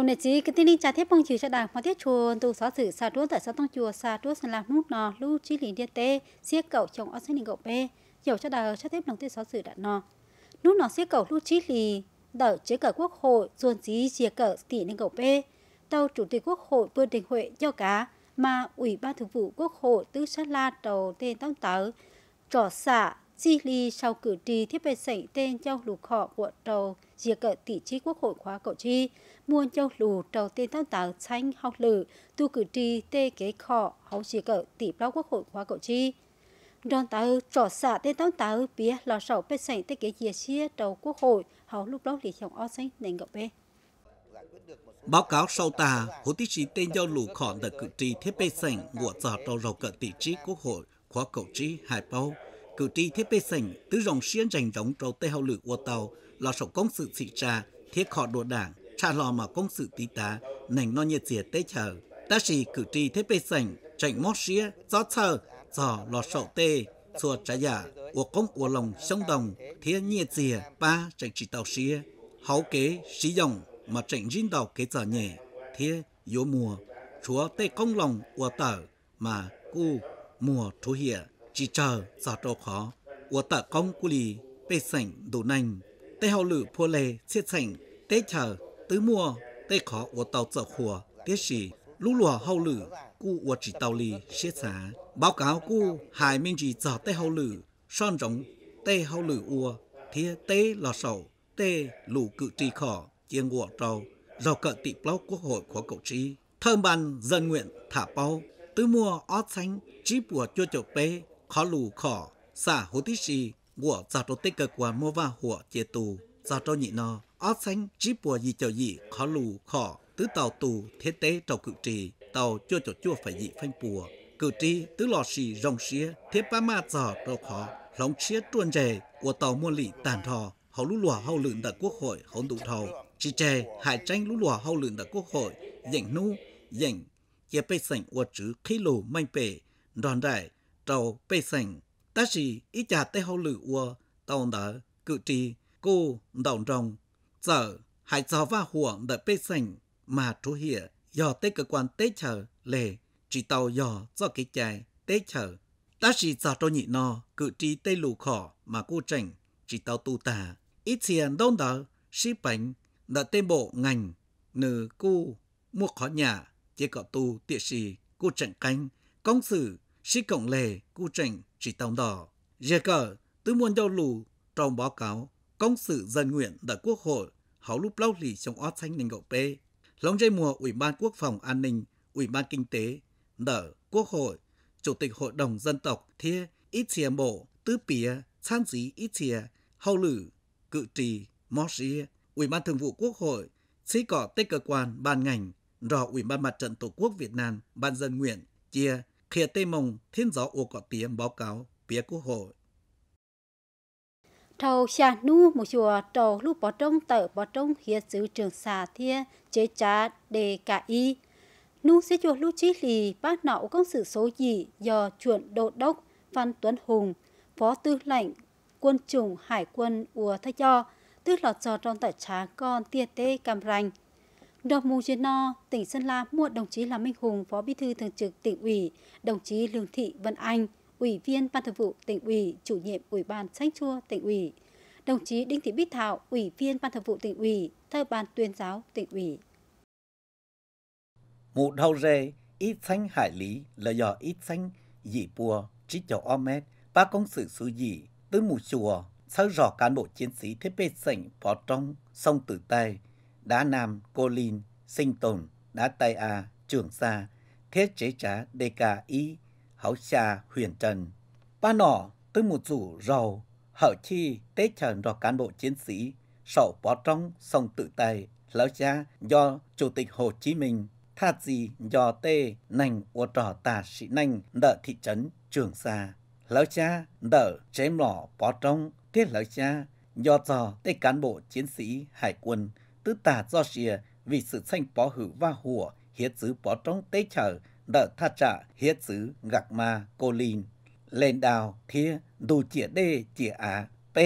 tụ này chỉ cái tin trả thế bằng chỉ cho đảng mà thiết chùa tụ xóa xử xa đuốt tại sao tông chùa xa đuốt sân làm nút nò lưu chỉ lì điện tê xiết cậu chồng ở sân đình cậu bê hiểu cho đào cho tiếp lòng tiết xóa xử đạn nò nút nò xiết cậu lưu chỉ lì đỡ chế cờ quốc hội duồn dí chia cờ tỷ đình cậu bê tàu chủ tịch quốc hội vương đình huệ cho cá mà ủy ban thường vụ quốc hội tư sát la đầu tên tông tớ trò xạ xì lý sau cử tri thiết về sảnh tên châu lù khọ của trầu diệt cỡ tỷ trí quốc hội khóa cử tri muôn châu lù trầu tên tăng tá xanh học lử tu cử tri tê kế khọ hậu diệt cỡ tỷ bao quốc hội khóa cử tri đòn tàu trọ xạ tên tăng táo bía lò sầu bê sảnh tê kế dìa xia trầu quốc hội hậu lúc đó lý chồng o xanh nền ngọc bê Báo cáo sau tà, hồ tí trí tên giao lù khọ đợt cử tri thiết bê sảnh của giờ trầu rầu cỡ tỷ trí quốc hội khóa cử tri hải bao cử tri thiết bê sảnh tứ dòng xiên rành rống trâu tê hậu lử ô tàu là sổ công sự thị trà thiết khó đồ đảng trà lò mà công sự tí tá nành no nhiệt diệt tê chờ ta chỉ cử tri thiết bê sảnh chạy mót xía gió chờ giò lò sổ tê xua trả giả ô công ô lòng sông đồng thiết nhiệt diệt ba chạy chỉ tàu xía hấu kế sĩ dòng mà chạy rin đầu kế giờ nhẹ thiết gió mùa chúa tê công lòng ô tờ mà cu mùa thu hiệp chỉ chờ giọt đồ khó của tạ công của lì bê sảnh đủ nành tê hậu lử phô lê xiết sảnh tê chờ tứ mua tê khó của tàu trợ khùa tiết sĩ lũ lùa hậu lử cu của chỉ tàu lì xiết xá báo cáo cu hải minh chỉ giọt tê hậu lử son rống tê hậu lử ua thía tê lò sầu tê lũ cự trì khó chiêng ngụa trầu dầu cận tị báo quốc hội của cậu trí thơm ban dân nguyện thả bao tứ mua ót xanh trí bùa chua chậu pê khó lù khó xả hồ tí xì của giả trò tích cực của mô va hồ chế tù giả trò nhị nò ót xanh chí bùa gì chào gì khó lù khó tứ tàu tù thế tế tàu cự trì tàu chua chua chua phải dị phanh bùa cử tri tứ lò xì rồng xía thế ba ma giò trò khó lóng xía truân rề của tàu mua lị tàn thò hậu lũ lùa hậu lượn đại quốc hội hậu tụ thầu chỉ trề hải tranh lũ lùa hậu lượn đại quốc hội dành nu dành chế bê sảnh của chữ khí lù manh bể đoàn đại tàu bê sảnh. Ta chỉ ít chả tế hậu lử ua tàu nở cự trì cô đồng rồng. Giờ hãy cho và huộng đợi bê sảnh mà trú hiện do tế cơ quan tế chờ lệ chỉ tàu dò do cái chài tế chờ. Ta sĩ cho trô nhị nò cự trì tế lù khỏ mà cô chảnh chỉ tàu tu tà. Ít tiền đông đỡ sĩ bánh đợi tế bộ ngành nữ cô mua khó nhà chỉ có tu tiệ sĩ cô trận canh công sự sĩ cộng lệ cụ trình chỉ tổng đỏ. Dìa cờ, tứ muôn châu lù trong báo cáo công sự dân nguyện tại quốc hội hậu lúc lâu lì trong ót xanh ninh gậu p, Lóng dây mùa Ủy ban Quốc phòng An ninh, Ủy ban Kinh tế, nở Quốc hội, Chủ tịch Hội đồng Dân tộc thia ít chìa bộ, tứ pìa, san dí ít chìa, hậu lử, cự trì, mó Ủy ban Thường vụ Quốc hội, sĩ cỏ tích cơ quan, ban ngành, rò Ủy ban Mặt trận Tổ quốc Việt Nam, ban dân nguyện, chia khía tây mông thiên gió ô có tiếng báo cáo phía quốc hội. Thầu xà nu một chùa tàu lúc bỏ trông tờ bỏ trông hiệp giữ trường xà thia chế trá đề cả y. Nu sẽ chùa lúc chí lì bác nậu công sự số gì do chuẩn đô đốc Phan Tuấn Hùng, phó tư lệnh quân chủng hải quân ùa thay cho, tức là giò trong tại trá con tia tê cam ranh được mùng chiến no, tỉnh Sơn La mua đồng chí Làm Minh Hùng, Phó Bí thư Thường trực tỉnh ủy, đồng chí Lương Thị Vân Anh, Ủy viên Ban Thường vụ tỉnh ủy, chủ nhiệm Ủy ban Sách chua tỉnh ủy, đồng chí Đinh Thị Bích Thảo, Ủy viên Ban Thường vụ tỉnh ủy, thơ ban tuyên giáo tỉnh ủy. Mụ đau rê, ít xanh hải lý là do ít xanh, dị bùa, trí cho omet, ba công sự sư dị, tứ mù chùa, sau rõ cán bộ chiến sĩ thế bê sảnh phó trong, sông tử tay, Đá Nam, Cô Linh, Sinh Tồn, Đá Tây A, Trường Sa, Thiết Chế Trá, DKI, Hảo Xa, Huyền Trần. Ba nọ, tư một rủ rầu, hở chi, tế trần rò cán bộ chiến sĩ, sậu bó trong, sông tự tay, lão cha do Chủ tịch Hồ Chí Minh, tha gì do tê, nành ô trò tà sĩ nành, nợ thị trấn, Trường Sa. Lão cha đỡ chém mỏ bó trong, thiết lão cha do trò tê cán bộ chiến sĩ hải quân tư tả do xìa vì sự xanh bó hữu và hùa hiết xứ bó trong tế chở đỡ tha trả hiết xứ gạc ma cô linh lên đào thia đủ chĩa đê chĩa á p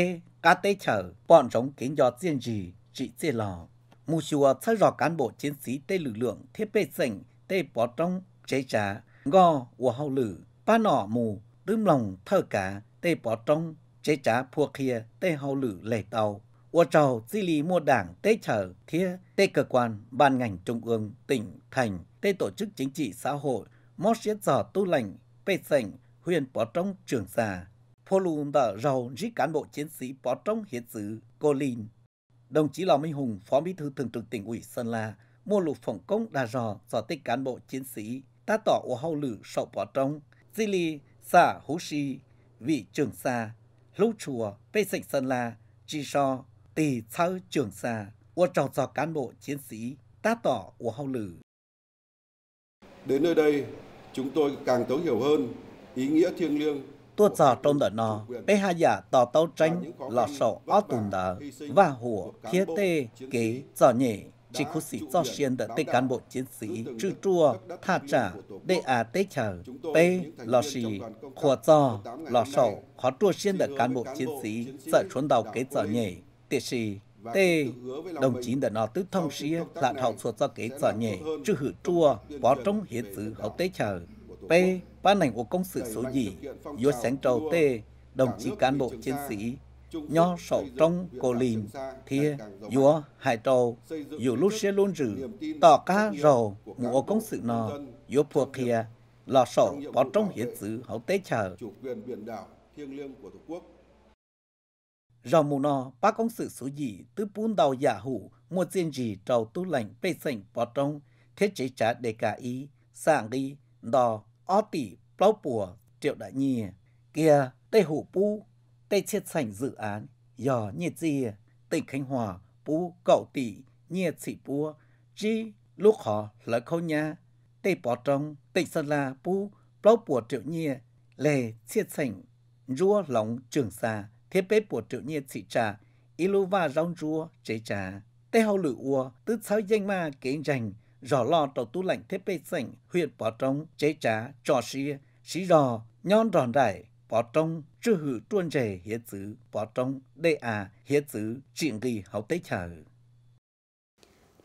cá tế chở bọn giống kiến giọt riêng gì trị chê lò mù chùa sơ rò cán bộ chiến sĩ tê lực lượng thiết bê sảnh tê bó trong chế trả go của hậu lử ba nọ mù đứm lòng thơ cả tê bó trong chế trả phua kia tê hậu lử lệ tàu ô trầu di lý mua đảng tế chờ thia tế cơ quan ban ngành trung ương tỉnh thành tế tổ chức chính trị xã hội mót xiết giò tu lệnh pê sảnh huyện bỏ trong trường xa, phô lùm đỡ rầu giết cán bộ chiến sĩ bỏ trong hiến sứ cô linh đồng chí lò minh hùng phó bí thư thường trực tỉnh ủy sơn la mua lục phòng công đà rò giò tích cán bộ chiến sĩ ta tỏ ô hậu lử sậu bỏ trong di lý xã hú si vị trường xa, lũ chùa pê sảnh sơn la chi so tỷ sao trường xa, của trọng cho cán bộ chiến sĩ, tá tỏ của hậu lử. Đến nơi đây, chúng tôi càng thấu hiểu hơn ý nghĩa thiêng liêng tuột giò trong đợt nọ, bê hà giả tỏ tàu tranh lọ sổ ó tùn đờ và hùa thiết tê kế giò nhẹ chỉ khu sĩ cho xuyên đợt tê cán bộ chiến sĩ trư chua tha trả đê à tê chờ tê lọ xì khùa giò lọ sổ khó chua xuyên đợt cán bộ chiến sĩ sợ trốn đầu kế giò nhẹ tiết sĩ tê đồng chí đã nói tứ thông xía lạn học suốt do kế sở nhẹ chứ hữu chua bỏ trong hiện sự học tế chờ p ban hành của công sự số gì do sáng trầu tê đồng chí cán bộ chiến sĩ nho sổ trong cô lìn, thia vua hải trầu dù lúc xe luôn rử tỏ cá rầu mùa công sự nò, vua phua kia lò sổ bỏ trong hiện sự hậu tế chờ chủ quyền biển đảo thiêng liêng của tổ quốc rào mù nọ ba công sự số gì từ bún đầu giả hủ mua tiền gì trầu tu lành bê sành bỏ trong thế chế trả đề cả ý sảng đi đò ó tỷ bao bùa triệu đại nhi kia tây hủ pu tây chiết sành dự án dò nhiệt gì tỉnh khánh hòa pu cậu tỷ nhiệt sĩ bua chi lúc họ lợi khâu nha tây bỏ trong tỉnh sơn la pu bao bùa triệu nhi lề chiết sành rua lòng trường sa thế bế bộ triệu nhiên chỉ trà ý lô và rong rùa chế trà tê hậu lự ua tứ sáu danh ma kế rành rõ lo tổ tu lạnh thế bế sảnh huyện bỏ trống chế trà trò xì xí rò nhon ròn đại bỏ trống chư hữu tuôn rề hiết dữ bỏ trống đê à hiết dữ chuyện gì hậu tế chờ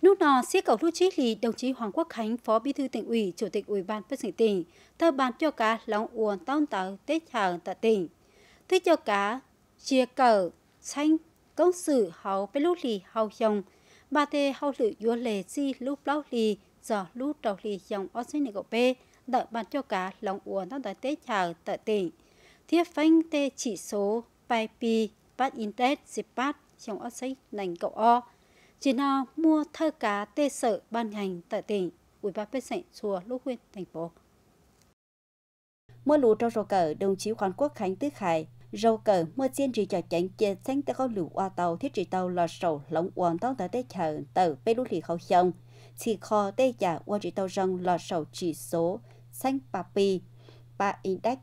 Lúc nọ, sĩ cầu lúc chí lý đồng chí Hoàng Quốc Khánh, Phó Bí thư tỉnh ủy, Chủ tịch Ủy ban Phát triển tỉnh, thơ bàn cho cá lòng uồn tông tàu tết chờ tại tỉnh. thứ cho cá chia cờ xanh công sự hậu bê lúc lì hậu dòng ba tê hậu lự vua lệ chi lúc lâu lì giờ lúc đầu lì dòng ở sinh này của bê đợi bàn cho cá lòng uốn nó tới tế chào tại tỉnh thiết phanh tê chỉ số pi bắt index dịp bắt trong ở sinh nành cậu o chỉ nào mua thơ cá tê sợ ban hành tại tỉnh ủy ban bên sảnh chùa lúc huyện thành phố mưa lũ trong rổ cờ đồng chí Hoàng Quốc Khánh Tứ Khải râu cờ mua chiên chỉ cho chánh chia sáng tới có lưu qua tàu thiết trị tàu lò sầu lỏng quan tông tới tới chờ tờ bê lũ lì khâu xong chỉ kho tê chờ qua trị tàu răng lò sầu chỉ số xanh papi ba index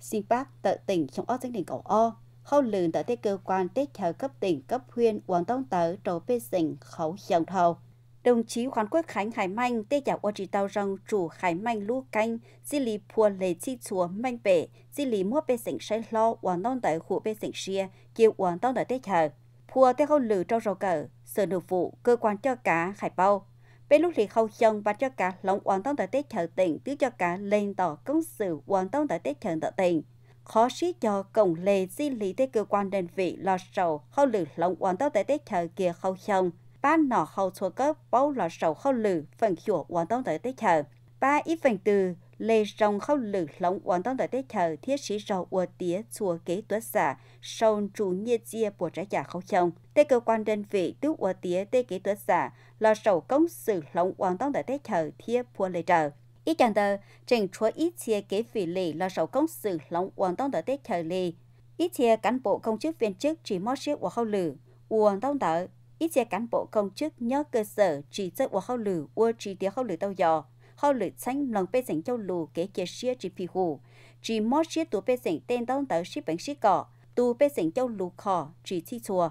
xin bác tờ tỉnh trong ớt danh đỉnh cầu o khâu lường tờ tới cơ quan tết chờ cấp tỉnh cấp huyện quan tông tờ trộn bê sình khẩu xong thầu đồng chí Hoàng Quốc Khánh Hải Manh tê giả ô chỉ tàu rằng chủ Hải Manh lũ canh, di lý phùa lệ chi chùa manh bể, di lý mua bê sỉnh xe lo hoàn non tại khu bê sỉnh xe, kêu hoàn non tại tê chờ. Phùa tê khâu lử trong rầu cờ, sở nội vụ, cơ quan cho cá Hải Bao. Bên lúc thì khâu chân và cho cá lòng hoàn toàn tại tê chờ tỉnh, tiêu cho cá lên tỏ công sự hoàn toàn tại tê chờ tại tỉnh khó sĩ cho cổng lệ di lý tới cơ quan đơn vị lo sầu khâu lử lòng hoàn tất tại tết chờ kia khâu xong ban nọ hậu số cấp bao là sầu khâu lử phần chùa hoàn toàn tới tới chờ ba ít phần từ lê rồng khâu lử lòng hoàn toàn tới tới chờ thiết sĩ rầu ua tía chùa kế tuất giả sâu chủ nhiệt chia của trái giả khâu chồng tê cơ quan đơn vị tứ ua tía tế kế tuất giả là sầu công sự lòng hoàn toàn tới tới chờ thiết pua lê trời ít chẳng tờ trình chúa ít chia kế vị lì là sầu công sự lòng hoàn toàn tới tới chờ lì ít chia cán bộ công chức viên chức chỉ mất xếp của khâu lử uổng tông tở ít chế cán bộ công chức nhớ cơ sở chỉ chất của hậu lử ua chỉ tiêu hậu lử tàu dò hậu lử tránh lòng bê dành châu lù kế chế xia chỉ phi hù chỉ mót xia tù bê dành tên tông tàu xí bánh xí cỏ tù bê dành châu lù khỏ chỉ chi chùa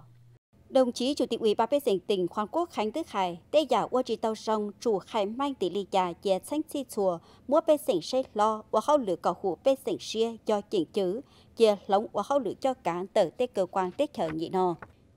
đồng chí chủ tịch ủy ban bê dành tỉnh hoàng quốc khánh tức hải tê giả ua chỉ tàu sông chủ hải mang tỷ lệ già chế tránh chi chùa mua bê dành xe lo và hậu lử cỏ hù bê dành xia do chỉnh chữ chia lóng và hậu lử cho cả tờ tê cơ quan tết chở nhị nò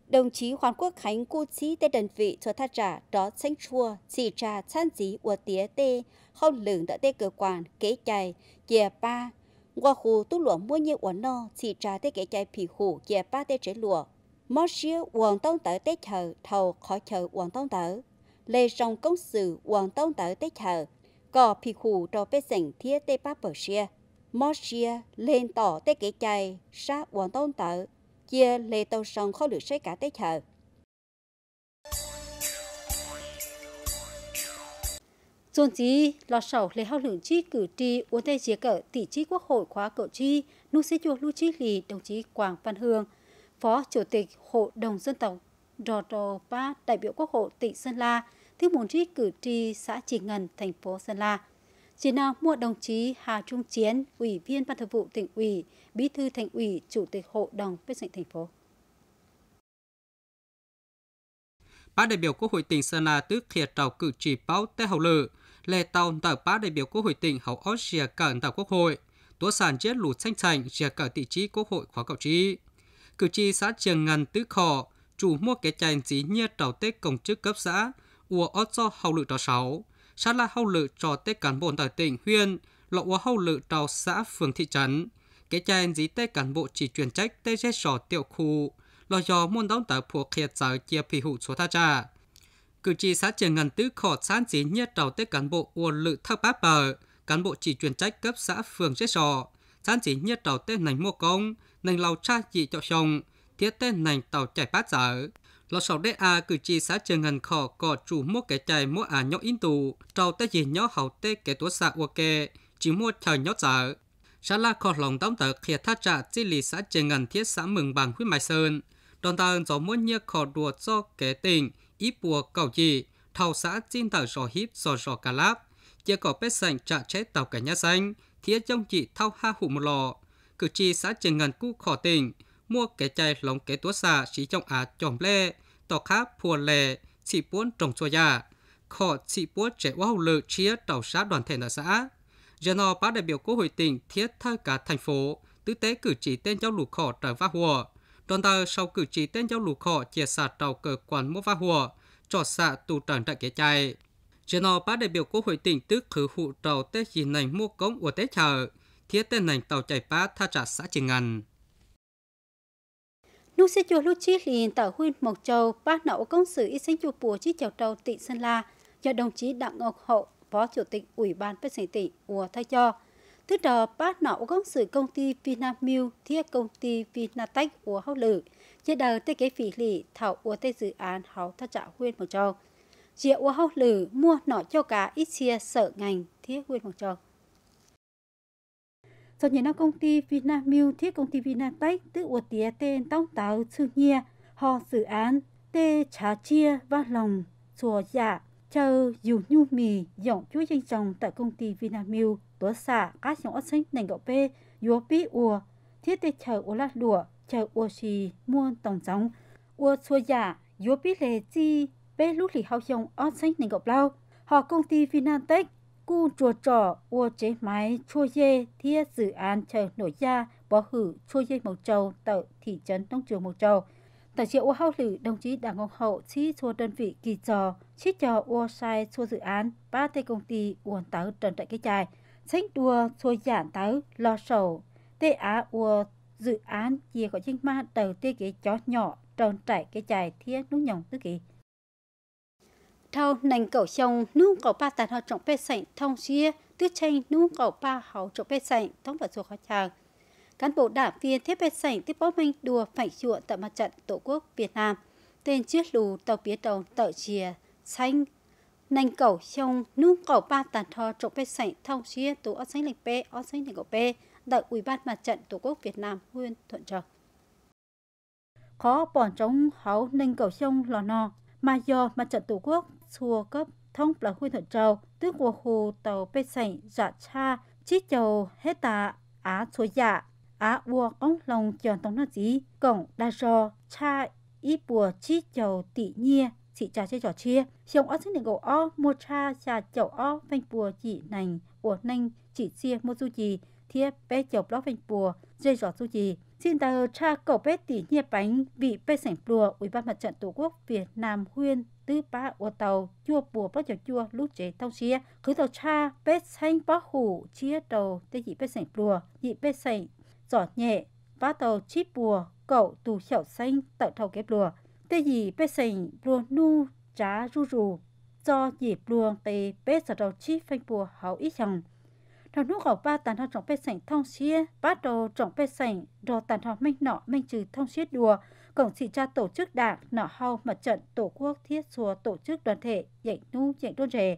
đồng chí Hoàng Quốc Khánh cu chí tê đơn vị cho thác trả đó sánh chua, chỉ trà chán dí ua tía tê, không lửng đã tê cơ quan, kế chạy, dìa ba. Ngoà khu tu lụa mua như ua no, chỉ trà tê kế chạy phỉ hủ, dìa ba tê trễ lụa. Mó xíu uổng tông tở tê chờ, thầu khó chờ uổng tông tở. Lê rong công sự uổng tông tở tê chờ, có phỉ hủ trò bê sảnh thiết tê bá bờ xia. Mó xia lên tỏ tê kế chạy, sát uổng tông tở chia lê tàu sông khó lửa xe cả tế chợ. Dồn chí, lọt sầu lê hao lượng chi cử tri uốn tay chế cỡ tỷ chi quốc hội khóa cử tri, nụ xế chùa lưu chi lì đồng chí Quảng Văn Hương, Phó Chủ tịch Hội đồng Dân tộc Rò Rò Ba đại biểu quốc hội tỉnh Sơn La, thứ muốn tri cử tri xã Trì Ngân, thành phố Sơn La chỉ nào mua đồng chí Hà Trung Chiến, Ủy viên Ban Thường vụ tỉnh ủy, Bí thư thành ủy, Chủ tịch Hội đồng Quyết định thành phố. Ba đại biểu Quốc hội tỉnh Sơn La tức thiệt trào cử chỉ báo tế hậu lự, lệ tàu tờ ba đại biểu Quốc hội tỉnh hậu ớt dìa cẩn tàu Quốc hội, tố sản chết lụt xanh sành dìa cờ tỷ trí Quốc hội khóa cầu trí. Cử tri xã Trường Ngân tứ khò, chủ mua cái chành dí nhiệt trào tết công chức cấp xã, ua ớt do hậu lự trò sáu, sát la hậu lự cho tết cán bộ tại tỉnh huyện, lộ qua hậu lự trào xã phường thị trấn. Cái chàng dí tết cán bộ chỉ truyền trách tết chết sò tiểu khu, lo do môn đóng tại phụ khiệt giáo chia phì hụ số tha trà. Cử tri xã trường ngân tứ khỏ sáng dí nhất trào tết cán bộ uồn lự thắc bát bờ, cán bộ chỉ truyền trách cấp xã phường chết sò, sáng dí nhất trào tết nành mua công, nành lau cha dị cho chồng, thiết tết nành tàu chạy bát giở lọ sầu đế a cử tri xã trường hành khó có chủ mua kẻ chạy mua à nhó in tù trâu tế gì nhó hậu tế kẻ tuổi xã ua kê chỉ mua chờ nhó chợ xã la khó lòng đóng tờ khía thác trạ chi lì xã trường hành thiết xã mừng bằng huyết mai sơn đoàn tờ gió mua nhia khó đùa cho kẻ tình ít bùa cầu gì thầu xã chinh tờ sò híp sò sò cà láp chưa có bếp sành trạ chết tàu cả nhà xanh thiết trong chị thao ha hụ một lò cử tri xã trường ngân cũ khó tình mua cái chạy lòng cái tua xà chỉ trong à chòm lê, tỏ khá phùa lè, chỉ buôn trồng chua già, khó chỉ buôn trẻ hoa lự chia tàu xã đoàn thể nợ xã. Giờ nó đại biểu quốc hội tỉnh thiết thơ cả thành phố, tư tế cử chỉ tên giáo lục khỏ trở vác hùa. Đoàn tờ sau cử chỉ tên giáo lục khỏ chia xả tàu cờ quản mua vác hùa, trọt xạ tù trần đại kế chạy. Giờ nó đại biểu quốc hội tỉnh tức khử hụ tàu tế chỉ nành mua cống của tế chờ, thiết tên nành tàu chạy bá tha trả xã trình ngành lúc sẽ cho lúc chí liền tạo huyên một châu ba nậu công sự y sinh chùa bùa chí chào châu tỉnh sơn la do đồng chí đặng ngọc hậu phó chủ tịch ủy ban bất sinh tỉnh ùa thay cho thứ đó ba nậu công sự công ty vinamilk thiết công ty vinatech ùa hậu lử chế đờ tê kế phỉ lì thảo ùa tê dự án hậu thao trả huyên một châu dịa ùa hậu lử mua nọ cho cả ít chia sở ngành thiết huyên một châu cho nên nó công ty Vinamilk thiết công ty Vinatech tức ủa tía tên tông tàu sư nhia họ dự án tê trà chia và lòng chùa dạ chờ dù nhu mì giọng chuối danh trồng tại công ty Vinamilk tố xả các nhóm ớt sinh nành gạo bê dúa bí ùa thiết tê chờ ủa lát lụa chờ ủa xì muôn tổng giống ủa chùa dạ dúa bí lề chi bê lúc lì hào dòng ớt sinh nành gạo bao họ công ty Vinatech cu chùa trò ô chế máy chua dê thia dự án chờ nổi gia bỏ hử chua dê màu trâu tại thị trấn nông trường màu trâu tại triệu ô hao lử đồng chí đảng ngọc hậu chi cho đơn vị kỳ trò chi trò ô sai cho dự án ba tây công ty uồn táo trần trại cái chài sánh đua cho giản táo lo sầu tê á ô dự án chia có chính ma đầu tê cái chó nhỏ trần trại cái chài thiết nút nhồng tư kỳ thâu nành cầu chồng nung cầu ba tàn họ trọng bê sảnh thông xia tứ tranh nung cầu ba hậu trọng bê sảnh thống và ruột khó chàng cán bộ đảng viên thiết bê sảnh tiếp bóp minh đùa phải chuộng tại mặt trận tổ quốc việt nam tên chiếc lù tàu bía đầu tàu chìa xanh nành cầu chồng nung cầu ba tàn họ trọng bê sảnh thông xia tù ở xanh lệnh bê ở xanh lệnh cầu bê tại ủy ban mặt trận tổ quốc việt nam nguyên thuận trọc khó bỏ trống hấu nành cầu sông lò nò mà do mặt trận tổ quốc chùa cấp thông là huy thật trâu tức của hồ tàu bê sảnh dạ cha chi châu hết tà á chúa dạ á bùa ông lòng chọn tông nó gì cổng đa do cha ít bùa chi châu tị nhia chị trà chơi trò chia xong ớt xin định gỗ o mua cha trà chậu o phanh bùa chị nành ủa nành chị chia mua du chì thiếp bé chọc lóc phanh bùa dây giọt du chì xin tờ cha cậu bé tỉ nhiệt bánh vị bé sảnh bùa ủy ban mặt trận tổ quốc việt nam huyên tư ba ô tàu chua bùa bao giờ chua lúc chế tàu chia cứ tàu cha bếp xanh bó hủ chia đầu tê dị bếp xanh bùa dị bếp xanh giọt nhẹ ba tàu chít bùa cậu tù hiểu xanh tạo thầu kép bùa tê dị bếp xanh bùa nu trá ru rù cho dị bùa tê bếp sở đầu chít phanh bùa hậu ít chồng thằng nước ở ba tàn thằng trọng bếp xanh thông xia ba tàu trọng bếp xanh đồ tàn thằng minh nọ minh trừ thông xia đùa Cổng chỉ tra tổ chức đảng, nọ hau, mặt trận, tổ quốc, thiết xùa, tổ chức đoàn thể, dạy nu, dạy đôn rề.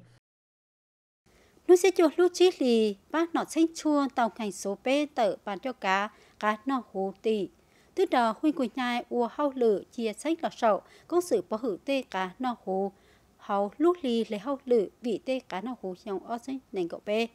Nú sẽ chuột lưu chí lì, bác nọ xanh chua tàu ngành số bê tở bàn cho cá, cá nọ hú tỷ. Từ đó huynh của nhai ua hau lử chia sách lọ sậu, công sự bỏ hữu tê cá nọ hú. Hau lúc lì lấy hau lử vị tê cá nọ hú trong o xanh nành gậu bê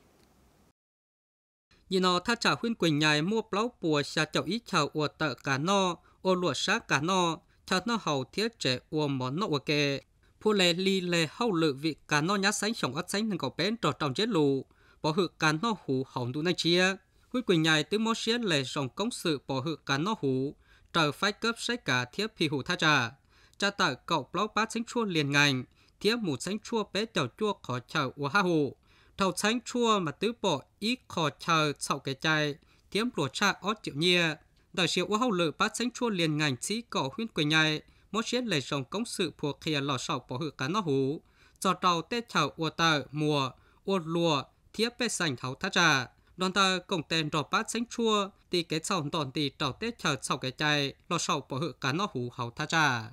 nhìn nó tha trả huynh quỳnh nhài mua plau bùa xa chậu ít chào ua tợ cá no ô lụa sá cả nó cho nó hầu thiết trẻ ô món nọ kê phụ lệ li lệ hậu lự vị cả nó nhá sánh sống ớt sánh nâng cầu bén trò trong chết lù bỏ hự cả nó hủ hỏng đu nay chia huy quỳnh nhài tứ mô xiết lệ dòng công sự bỏ hự cả nó hủ trở phái cấp sách cả thiết phi hủ tha trà cha tạ cậu blog bát sánh chua liền ngành thiết mù sánh chua bé tiểu chua khó chờ ô ha hủ thầu sánh chua mà tứ bỏ ít khó chờ sau cái chai tiếm lùa cha ót chịu nhia đại sứ quốc hậu lự bác sánh chua liền ngành chỉ có huyên quầy nhai mỗi chiếc lệ rồng công sự của kia lò sọc bỏ hự cá nó hú cho tàu tê chảo ua tờ mùa ua lùa thiết bê sành tháo thá trà đoàn tờ cổng tên rò bát sánh chua tì cái sòng tòn tì tàu tê chảo sau cái chạy lò sọc bỏ hự cá nó hú háo thá trà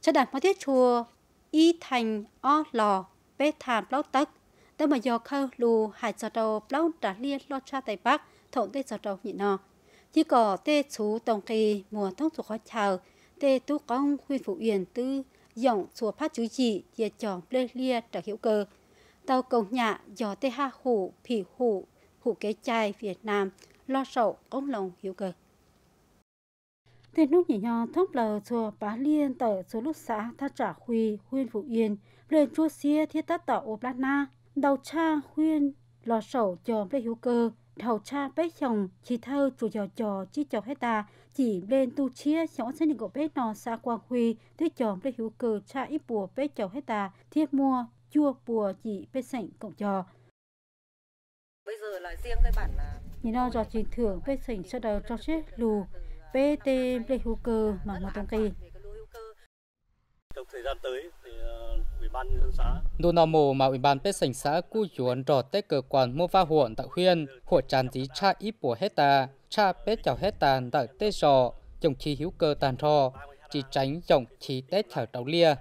cho đạt mà thiết chua y thành o lò bê thàn lâu tắc tớ mà do khâu lù hải cho tàu lâu trả liên lo cha tây bắc thộn tê cho tàu nhị nọ chỉ có tê chú tổng kỳ mùa thông thuộc khó chào tê tu công huy phụ yên tư dòng chùa phát chú chỉ chia tròn lê lia trở hiệu cơ tàu cầu nhạ giò tê ha hủ phỉ hủ hủ kế chai việt nam lo sậu ông lòng hiệu cơ tê lúc nhỉ nhò thốc lờ chùa bá liên tờ số lúc xã tha trả huy huyên phụ yên lên chua xia thiết tất tỏ ô plana đầu cha huyên lo sậu chòm lê hữu cơ hậu cha bé chồng chỉ thơ chủ trò trò chi chồng hết ta chỉ lên tu chia chóng sẽ định của bé nò xa quang huy thế chồng để hữu cơ cha ít bùa bé chồng hết ta thiết mua chua bùa chỉ bé sảnh cộng trò bây giờ là riêng cái bản là nhìn nó giò trình thưởng bé sảnh cho đầu cho chết lù pt lê hữu cơ mà một công ty trong thời gian tới ủy ban nhân mồ mà ủy ban bếp sảnh xã cu chuồn rò tết cơ quan mua pha huộn tạo huyên, huộn tràn dí cha ít bùa hết ta, cha bếp chào hết tàn tạo tết rò, trồng chi hữu cơ tàn rò, chỉ tránh trồng chi tết chào đấu lia.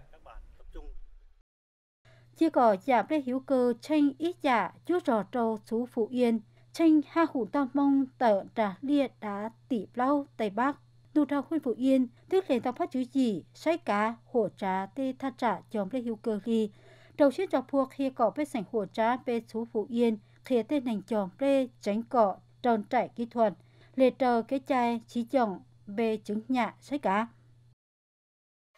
Chỉ có giả bếp hữu cơ tranh ít giả chú rò trâu chú phụ Yên, tranh ha hủ tao mong tờ trà lia đá tỷ lâu Tây Bắc tu ra khuyên phụ yên tức liền tàu phát chữ gì sấy cá hổ trá tê tha trả chồng lấy hữu cơ ly đầu xuyên cho pua khi cọ với sảnh hổ trá về chú phụ yên khía tên nành chồng lê tránh cọ tròn trải kỹ thuật lệ trờ cái chai trí chồng bê trứng nhạ sấy cá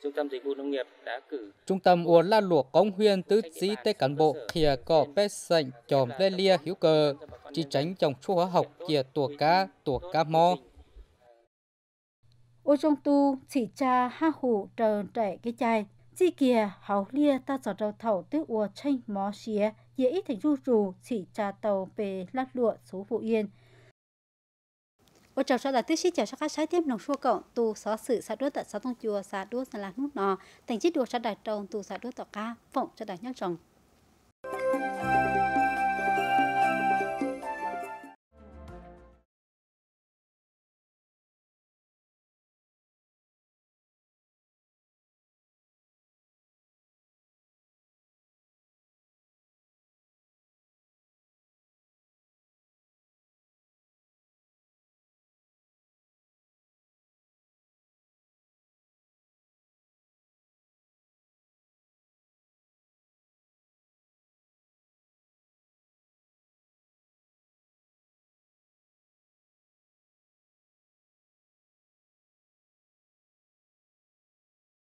Trung tâm Dịch vụ Nông nghiệp đã cử Trung tâm Uồn La Luộc công Huyên Tứ sĩ Tây Cán Bộ Khỉa Cỏ Bê Sảnh Chòm Lê Lia Hiếu Cờ Chi tránh trồng chu hóa học Kìa Tùa Cá Tùa Cá Mò ô trong tu chỉ cha ha hủ trờ trẻ cái chai chi kìa hảo lia ta sợ đầu thầu tức ua chanh mó xía dễ ít thành ru rù chỉ cha tàu về lát lụa số phụ yên ô chào sau là tiết sĩ chào sau các trái tiếp lòng xua cộng tu xó sự xã đuối tại xó tông chùa xã đuối xã lạc nút nò thành chiếc đuôi xã đại trồng tu xã đuối tỏ ca phộng cho đại nhân trồng